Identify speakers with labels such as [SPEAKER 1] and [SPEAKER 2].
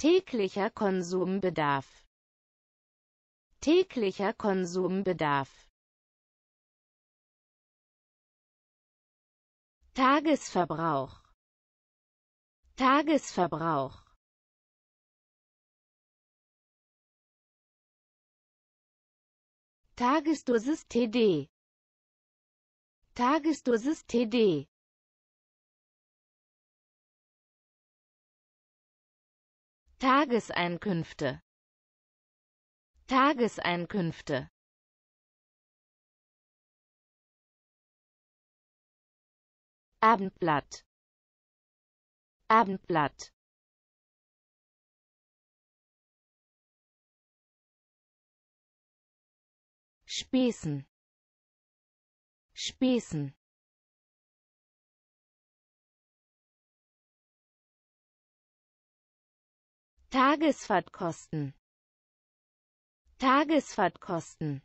[SPEAKER 1] Täglicher Konsumbedarf. Täglicher Konsumbedarf. Tagesverbrauch. Tagesverbrauch. Tagesdosis TD Tagesdosis TD Tageseinkünfte Tageseinkünfte Abendblatt Abendblatt Spießen Spießen Tagesfahrtkosten Tagesfahrtkosten